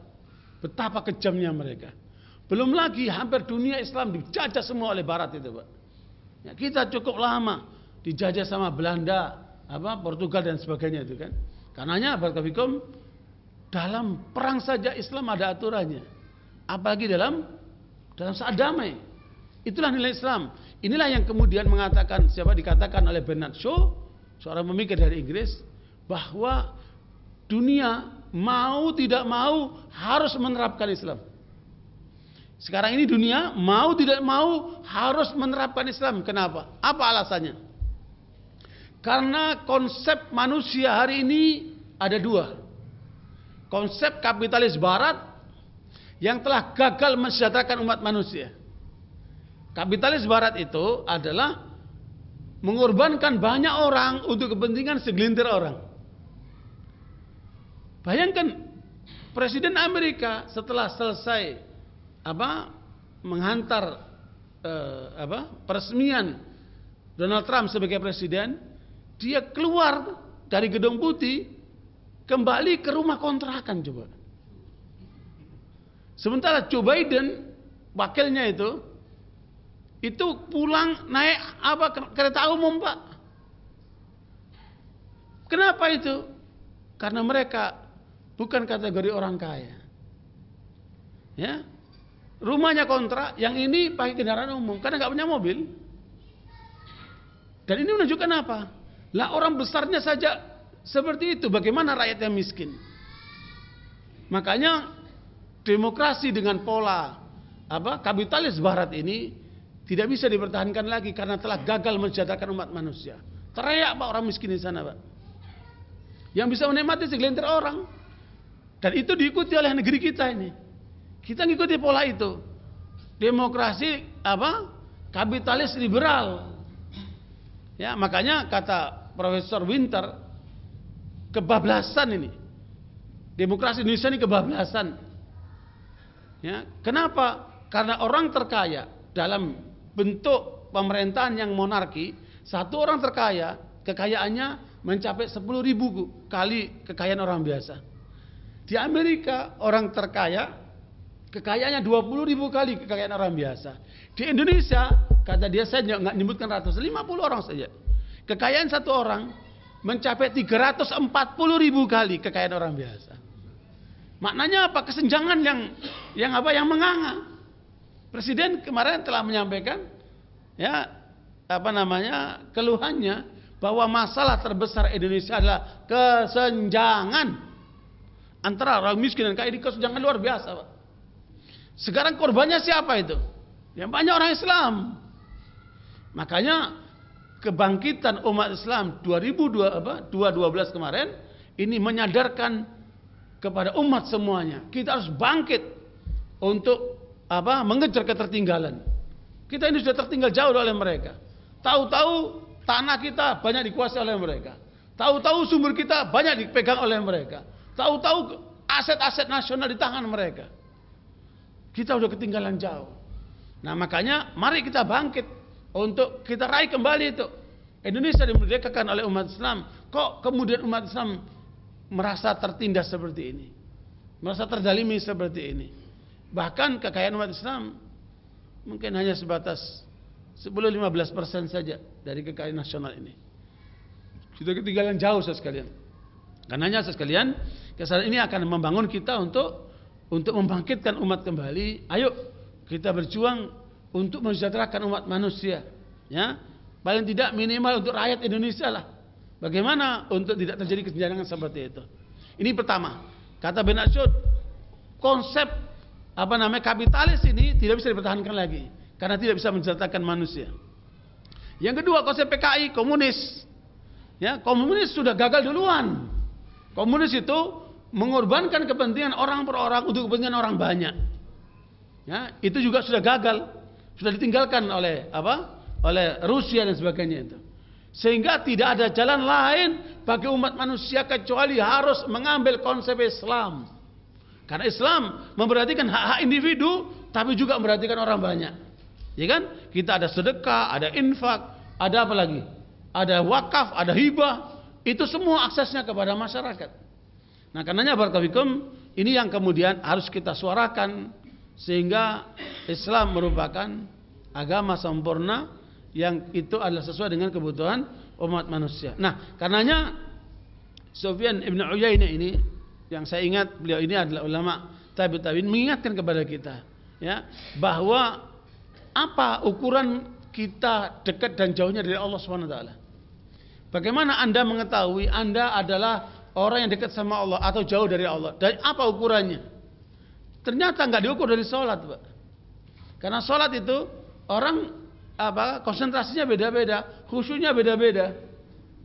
Speaker 1: betapa kejamnya mereka belum lagi hampir dunia Islam dijajah semua oleh Barat itu pak ya, kita cukup lama dijajah sama Belanda apa Portugal dan sebagainya itu kan karenanya Barakalikum dalam perang saja Islam ada aturannya apalagi dalam dalam saat damai. Itulah nilai Islam. Inilah yang kemudian mengatakan siapa dikatakan oleh Bernard Shaw, seorang pemikir dari Inggris, bahwa dunia mau tidak mau harus menerapkan Islam. Sekarang ini dunia mau tidak mau harus menerapkan Islam. Kenapa? Apa alasannya? Karena konsep manusia hari ini ada dua. Konsep kapitalis barat yang telah gagal mensejahterakan umat manusia. Kapitalis barat itu adalah mengorbankan banyak orang untuk kepentingan segelintir orang. Bayangkan Presiden Amerika setelah selesai apa menghantar eh, apa peresmian Donald Trump sebagai presiden, dia keluar dari gedung putih kembali ke rumah kontrakan coba. Sementara Joe Biden, wakilnya itu, itu pulang naik apa kereta umum pak. Kenapa itu? Karena mereka bukan kategori orang kaya. Ya, rumahnya kontrak, yang ini pakai kendaraan umum karena nggak punya mobil. Dan ini menunjukkan apa? Lah orang besarnya saja seperti itu, bagaimana rakyat yang miskin? Makanya demokrasi dengan pola apa kapitalis barat ini tidak bisa dipertahankan lagi karena telah gagal menjadikan umat manusia. Teriak Pak orang miskin di sana, Pak. Yang bisa menikmati segelintir orang. Dan itu diikuti oleh negeri kita ini. Kita ngikuti pola itu. Demokrasi apa? Kapitalis liberal. Ya, makanya kata Profesor Winter kebablasan ini. Demokrasi Indonesia ini kebablasan. Ya, kenapa? Karena orang terkaya dalam bentuk pemerintahan yang monarki, satu orang terkaya kekayaannya mencapai 10 ribu kali kekayaan orang biasa. Di Amerika orang terkaya kekayaannya 20 ribu kali kekayaan orang biasa. Di Indonesia kata dia saya nggak nyebutkan ratus, lima puluh orang saja. Kekayaan satu orang mencapai 340 ribu kali kekayaan orang biasa. Maknanya apa? Kesenjangan yang yang apa? Yang menganga. Presiden kemarin telah menyampaikan ya apa namanya keluhannya bahwa masalah terbesar Indonesia adalah kesenjangan antara orang miskin dan kaya ini kesenjangan luar biasa Pak. sekarang korbannya siapa itu yang banyak orang Islam makanya kebangkitan umat Islam 2002 apa 2012 kemarin ini menyadarkan kepada umat semuanya. Kita harus bangkit untuk apa? mengejar ketertinggalan. Kita ini sudah tertinggal jauh oleh mereka. Tahu-tahu tanah kita banyak dikuasai oleh mereka. Tahu-tahu sumber kita banyak dipegang oleh mereka. Tahu-tahu aset-aset nasional di tangan mereka. Kita sudah ketinggalan jauh. Nah makanya mari kita bangkit untuk kita raih kembali itu. Indonesia dimerdekakan oleh umat Islam. Kok kemudian umat Islam merasa tertindas seperti ini, merasa terdalimi seperti ini. Bahkan kekayaan umat Islam mungkin hanya sebatas 10-15% persen saja dari kekayaan nasional ini. Sudah ketinggalan jauh saya sekalian. Karena hanya saya sekalian, kesalahan ini akan membangun kita untuk untuk membangkitkan umat kembali. Ayo kita berjuang untuk mensejahterakan umat manusia, ya. Paling tidak minimal untuk rakyat Indonesia lah. Bagaimana untuk tidak terjadi kesenjangan seperti itu? Ini pertama, kata Benasud, konsep apa namanya kapitalis ini tidak bisa dipertahankan lagi karena tidak bisa menceritakan manusia. Yang kedua konsep PKI komunis. Ya, komunis sudah gagal duluan. Komunis itu mengorbankan kepentingan orang per orang untuk kepentingan orang banyak. Ya, itu juga sudah gagal, sudah ditinggalkan oleh apa? oleh Rusia dan sebagainya itu. Sehingga tidak ada jalan lain bagi umat manusia kecuali harus mengambil konsep Islam. Karena Islam memperhatikan hak-hak individu tapi juga memperhatikan orang banyak. Ya kan? Kita ada sedekah, ada infak, ada apa lagi? Ada wakaf, ada hibah. Itu semua aksesnya kepada masyarakat. Nah, karenanya barakawikum ini yang kemudian harus kita suarakan sehingga Islam merupakan agama sempurna yang itu adalah sesuai dengan kebutuhan umat manusia. Nah, karenanya Sofyan ibn Uyainah ini yang saya ingat beliau ini adalah ulama tabi tabiin mengingatkan kepada kita ya bahwa apa ukuran kita dekat dan jauhnya dari Allah swt. Bagaimana anda mengetahui anda adalah orang yang dekat sama Allah atau jauh dari Allah? Dan apa ukurannya? Ternyata nggak diukur dari sholat, pak. Karena sholat itu orang apa konsentrasinya beda-beda, khusyuknya beda-beda.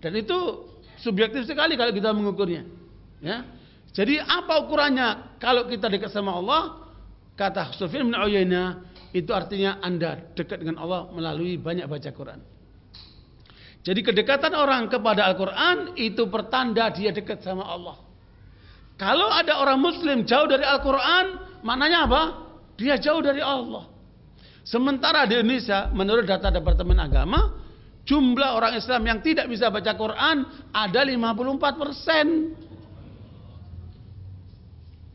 Speaker 1: Dan itu subjektif sekali kalau kita mengukurnya. Ya. Jadi apa ukurannya kalau kita dekat sama Allah? Kata Sufyan bin Uyainah, itu artinya Anda dekat dengan Allah melalui banyak baca Quran. Jadi kedekatan orang kepada Al-Quran itu pertanda dia dekat sama Allah. Kalau ada orang Muslim jauh dari Al-Quran, maknanya apa? Dia jauh dari Allah. Sementara di Indonesia, menurut data Departemen Agama, jumlah orang Islam yang tidak bisa baca Quran ada 54 persen.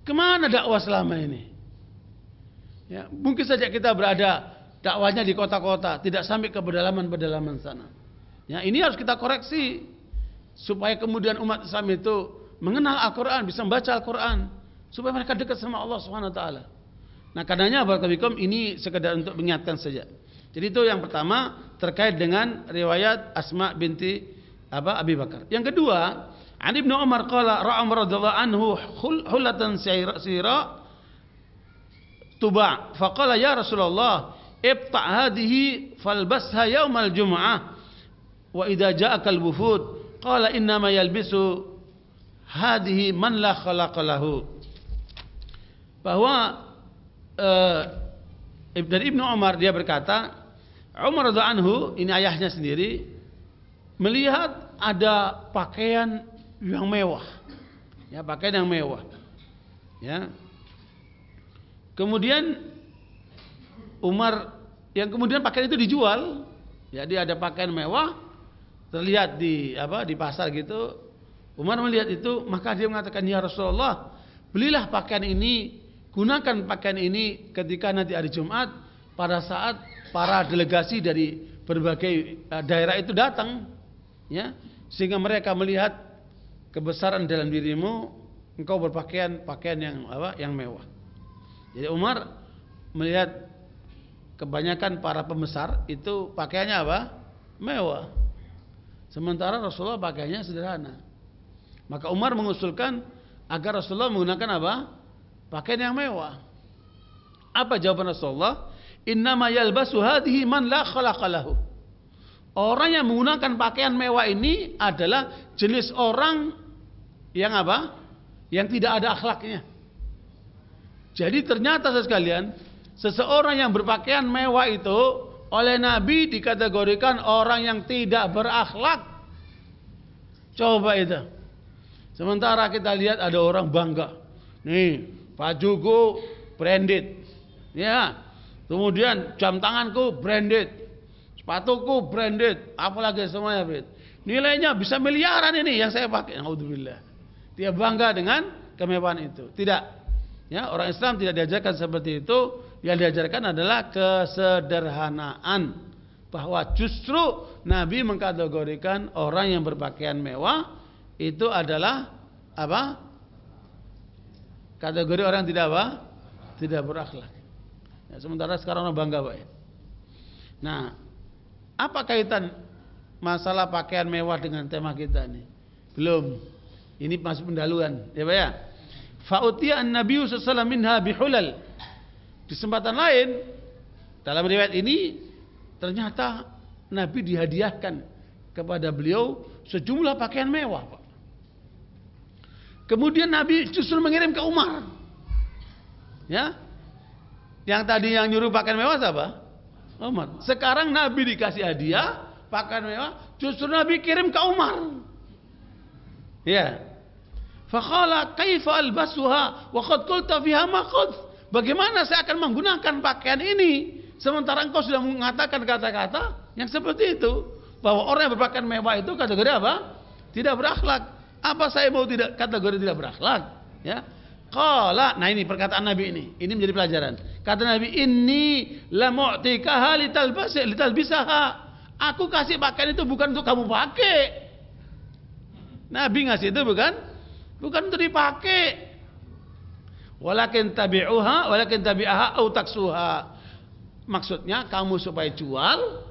Speaker 1: Kemana dakwah selama ini? Ya, mungkin saja kita berada dakwahnya di kota-kota, tidak sampai ke pedalaman-pedalaman sana. Ya, ini harus kita koreksi supaya kemudian umat Islam itu mengenal Al-Qur'an, bisa membaca Al-Qur'an, supaya mereka dekat sama Allah Subhanahu wa taala. Nah, kadangnya barakallahu ini sekedar untuk mengingatkan saja. Jadi itu yang pertama terkait dengan riwayat Asma binti apa Abi Bakar. Yang kedua, Ali bin Umar qala ra'a Umar radhiyallahu anhu hulatan sayra tuba. Faqala ya Rasulullah, ibta hadhihi falbasha yaumal jum'ah wa idza ja'aka albufud. wufud qala inna ma yalbisu hadhihi man la khalaqalahu. Bahwa uh, eh, dari Ibnu Umar dia berkata, Umar radhiallahu anhu ini ayahnya sendiri melihat ada pakaian yang mewah. Ya, pakaian yang mewah. Ya. Kemudian Umar yang kemudian pakaian itu dijual. Jadi ada pakaian mewah terlihat di apa di pasar gitu. Umar melihat itu, maka dia mengatakan, "Ya Rasulullah, belilah pakaian ini gunakan pakaian ini ketika nanti hari Jumat pada saat para delegasi dari berbagai eh, daerah itu datang ya sehingga mereka melihat kebesaran dalam dirimu engkau berpakaian pakaian yang apa yang mewah jadi Umar melihat kebanyakan para pembesar itu pakaiannya apa mewah sementara Rasulullah pakaiannya sederhana maka Umar mengusulkan agar Rasulullah menggunakan apa Pakaian yang mewah. Apa jawaban Rasulullah? Innama yalbasu hadhihi man la khalaqalahu. Orang yang menggunakan pakaian mewah ini adalah jenis orang yang apa? Yang tidak ada akhlaknya. Jadi ternyata sekalian, seseorang yang berpakaian mewah itu oleh Nabi dikategorikan orang yang tidak berakhlak. Coba itu. Sementara kita lihat ada orang bangga. Nih, Pak branded. Ya. Kemudian jam tanganku branded. Sepatuku branded, apalagi semuanya branded. Nilainya bisa miliaran ini yang saya pakai. Alhamdulillah. Dia bangga dengan kemewahan itu. Tidak. Ya, orang Islam tidak diajarkan seperti itu. Yang diajarkan adalah kesederhanaan. Bahwa justru Nabi mengkategorikan orang yang berpakaian mewah itu adalah apa? kategori orang tidak apa? Tidak berakhlak. Ya, sementara sekarang orang bangga pak. Ya. Nah, apa kaitan masalah pakaian mewah dengan tema kita ini? Belum. Ini masih pendahuluan, ya pak ya. Fa'utiya an-nabiyyu sallallahu minha bihulal. Di kesempatan lain dalam riwayat ini ternyata Nabi dihadiahkan kepada beliau sejumlah pakaian mewah, Pak. Kemudian Nabi justru mengirim ke Umar. Ya. Yang tadi yang nyuruh pakaian mewah siapa? Umar. Sekarang Nabi dikasih hadiah pakaian mewah, justru Nabi kirim ke Umar. Ya. Faqala kaifa albasuha wa qad qulta fiha ma Bagaimana saya akan menggunakan pakaian ini sementara engkau sudah mengatakan kata-kata yang seperti itu bahwa orang yang berpakaian mewah itu kategori apa? Tidak berakhlak. Apa saya mau tidak kategori tidak berakhlak? Ya. Qala. Nah ini perkataan Nabi ini. Ini menjadi pelajaran. Kata Nabi, "Inni la mu'tikaha litalbasi litalbisaha." Aku kasih pakaian itu bukan untuk kamu pakai. Nabi ngasih itu bukan bukan untuk dipakai. Walakin tabi'uha, walakin tabi'aha au taksuha. Maksudnya kamu supaya jual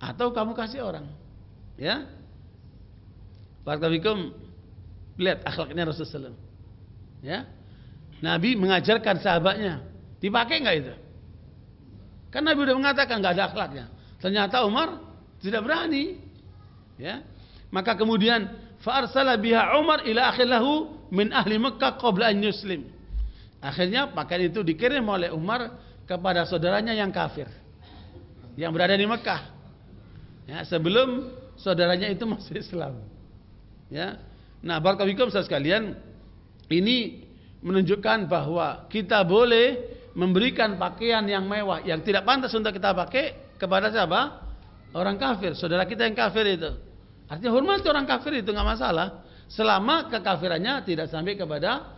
Speaker 1: atau kamu kasih orang. Ya. Barakawikum lihat akhlaknya Rasulullah SAW. Ya. Nabi mengajarkan sahabatnya. Dipakai nggak itu? Kan Nabi sudah mengatakan nggak ada akhlaknya. Ternyata Umar tidak berani. Ya. Maka kemudian fa'arsala biha Umar ila akhilahu min ahli Mekah qabla an yuslim. Akhirnya pakaian itu dikirim oleh Umar kepada saudaranya yang kafir. Yang berada di Mekah. Ya, sebelum saudaranya itu masuk Islam. Ya. Nah, barakallahu saudara sekalian, ini menunjukkan bahwa kita boleh memberikan pakaian yang mewah yang tidak pantas untuk kita pakai kepada siapa? Orang kafir, saudara kita yang kafir itu. Artinya hormati orang kafir itu nggak masalah selama kekafirannya tidak sampai kepada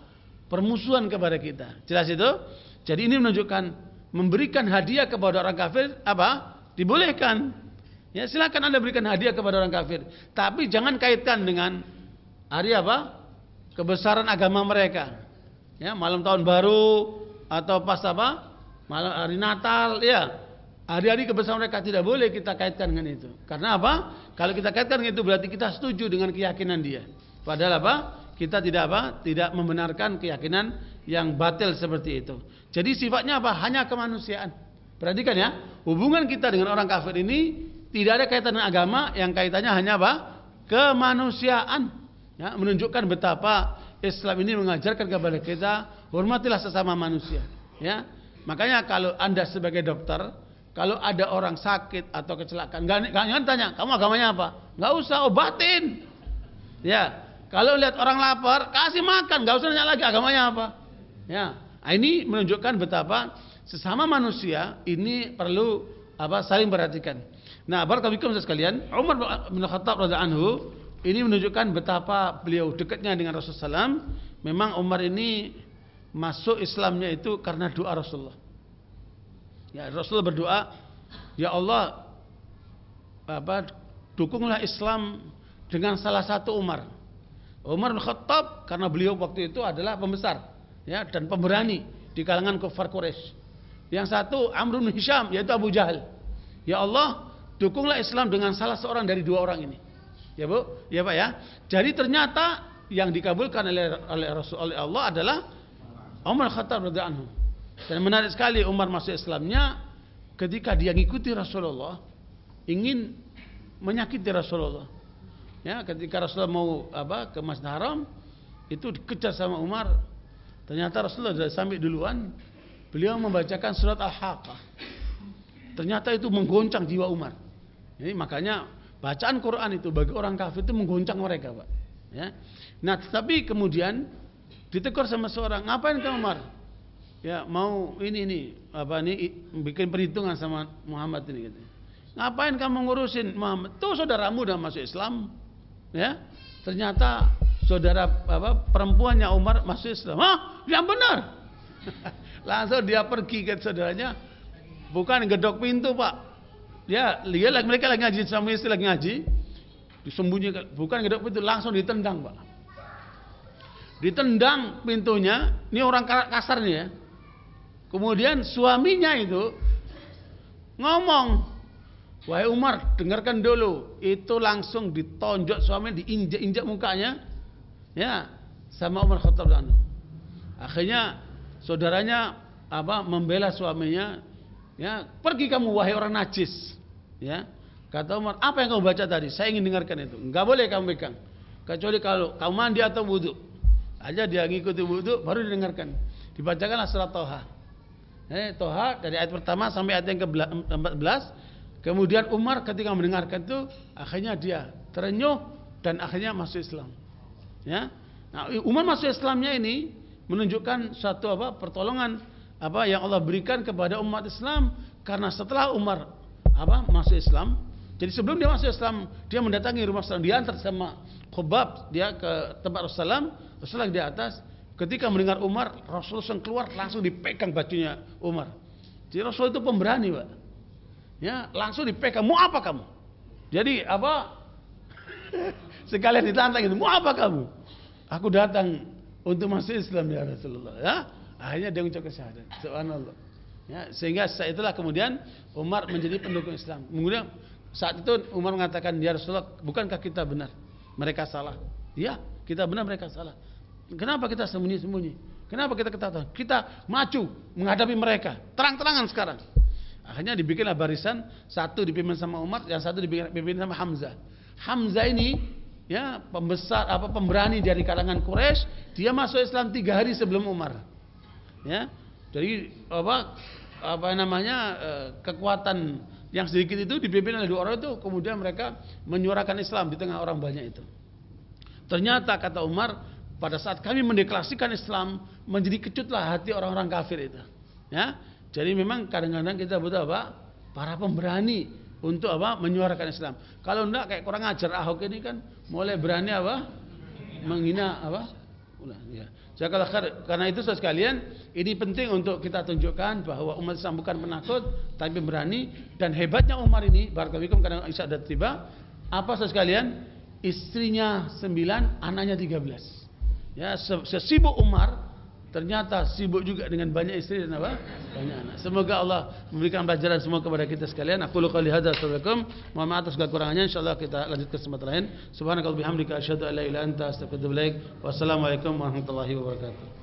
Speaker 1: permusuhan kepada kita. Jelas itu? Jadi ini menunjukkan memberikan hadiah kepada orang kafir apa? Dibolehkan. Ya silakan Anda berikan hadiah kepada orang kafir, tapi jangan kaitkan dengan hari apa? Kebesaran agama mereka. Ya, malam tahun baru atau pas apa? Malam hari Natal, ya. Hari-hari kebesaran mereka tidak boleh kita kaitkan dengan itu. Karena apa? Kalau kita kaitkan dengan itu berarti kita setuju dengan keyakinan dia. Padahal apa? Kita tidak apa? Tidak membenarkan keyakinan yang batil seperti itu. Jadi sifatnya apa? Hanya kemanusiaan. Perhatikan ya, hubungan kita dengan orang kafir ini tidak ada kaitan dengan agama yang kaitannya hanya apa? Kemanusiaan. Ya, menunjukkan betapa Islam ini mengajarkan kepada kita hormatilah sesama manusia. Ya, makanya kalau anda sebagai dokter, kalau ada orang sakit atau kecelakaan, jangan tanya kamu agamanya apa? Gak usah obatin. Ya, kalau lihat orang lapar, kasih makan, gak usah nanya lagi agamanya apa. Ya, nah, ini menunjukkan betapa sesama manusia ini perlu apa saling perhatikan. Nah, barakallahu sekalian, Umar bin Khattab radhiyallahu anhu ini menunjukkan betapa beliau dekatnya dengan Rasulullah SAW. Memang Umar ini masuk Islamnya itu karena doa Rasulullah. Ya, Rasulullah berdoa, "Ya Allah, apa, dukunglah Islam dengan salah satu Umar." Umar bin Khattab karena beliau waktu itu adalah pembesar ya dan pemberani di kalangan kafir Quraisy. Yang satu Amr bin Hisham yaitu Abu Jahal. Ya Allah, Dukunglah Islam dengan salah seorang dari dua orang ini. Ya Bu? Ya Pak ya. Jadi ternyata yang dikabulkan oleh oleh Rasul oleh Allah adalah Umar Khattab radhiyallahu Dan menarik sekali Umar masuk Islamnya ketika dia mengikuti Rasulullah ingin menyakiti Rasulullah. Ya, ketika Rasulullah mau apa ke Masjid Haram itu dikejar sama Umar. Ternyata Rasulullah sudah sampai duluan. Beliau membacakan surat Al-Haqqah. Ternyata itu menggoncang jiwa Umar. Ini makanya bacaan Quran itu bagi orang kafir itu mengguncang mereka, Pak. Ya. Nah, tetapi kemudian ditegur sama seorang, "Ngapain kamu, Umar?" Ya, mau ini ini apa nih bikin perhitungan sama Muhammad ini gitu. Ngapain kamu ngurusin Muhammad? Tuh saudaramu udah masuk Islam. Ya. Ternyata saudara apa perempuannya Umar masuk Islam. Hah? Yang benar. Langsung dia pergi ke saudaranya. Bukan gedok pintu, Pak dia dia lagi mereka lagi ngaji sama istri lagi ngaji disembunyikan bukan gedok pintu langsung ditendang pak ditendang pintunya ini orang kasar nih ya kemudian suaminya itu ngomong wahai Umar dengarkan dulu itu langsung ditonjok suaminya diinjak-injak mukanya ya sama Umar Khattab akhirnya saudaranya apa membela suaminya Ya, pergi kamu wahai orang najis. Ya. Kata Umar, apa yang kamu baca tadi? Saya ingin dengarkan itu. Enggak boleh kamu pegang. Kecuali kalau kamu mandi atau wudhu. Aja dia ngikuti wudhu, baru didengarkan. Dibacakanlah surat Toha. Eh, Toha dari ayat pertama sampai ayat yang ke-14. Kemudian Umar ketika mendengarkan itu, akhirnya dia terenyuh dan akhirnya masuk Islam. Ya. Nah, Umar masuk Islamnya ini menunjukkan satu apa? pertolongan apa yang Allah berikan kepada umat Islam karena setelah Umar apa masuk Islam jadi sebelum dia masuk Islam dia mendatangi rumah Rasulullah dia antar sama Khubab dia ke tempat Rasulullah Rasulullah di atas ketika mendengar Umar Rasulullah keluar langsung dipegang bajunya Umar jadi Rasul itu pemberani pak ya langsung dipegang mau apa kamu jadi apa sekalian ditantang itu mau apa kamu aku datang untuk masuk Islam ya Rasulullah ya Akhirnya dia mengucapkan syahadat. Subhanallah. Ya, sehingga setelah itulah kemudian Umar menjadi pendukung Islam. Kemudian saat itu Umar mengatakan, "Ya Rasulullah, bukankah kita benar? Mereka salah." Ya, kita benar mereka salah. Kenapa kita sembunyi-sembunyi? Kenapa kita ketakutan? Kita maju menghadapi mereka. Terang-terangan sekarang. Akhirnya dibikinlah barisan satu dipimpin sama Umar, yang satu dipimpin sama Hamzah. Hamzah ini ya pembesar apa pemberani dari kalangan Quraisy, dia masuk Islam tiga hari sebelum Umar ya jadi apa apa namanya e, kekuatan yang sedikit itu dipimpin oleh dua orang itu kemudian mereka menyuarakan Islam di tengah orang banyak itu ternyata kata Umar pada saat kami mendeklasikan Islam menjadi kecutlah hati orang-orang kafir itu ya jadi memang kadang-kadang kita butuh apa para pemberani untuk apa menyuarakan Islam kalau enggak kayak kurang ajar Ahok ini kan mulai berani apa menghina apa ulah ya Karena itu saudara sekalian Ini penting untuk kita tunjukkan Bahawa Umar Islam bukan penakut Tapi berani Dan hebatnya Umar ini Barakawikum karena Isa sudah tiba Apa saudara sekalian Istrinya 9 Anaknya 13 ya, Sesibuk Umar Ternyata sibuk juga dengan banyak isteri dan apa? Banyak anak. Semoga Allah memberikan pelajaran semua kepada kita sekalian. Aku lukali hadza. Assalamualaikum. Mohon maaf atas kekurangannya. InsyaAllah kita lanjut ke sempat lain. Subhanakallah bihamdika. Asyadu ala ila anta. Astagfirullahaladzim. Wassalamualaikum warahmatullahi wabarakatuh.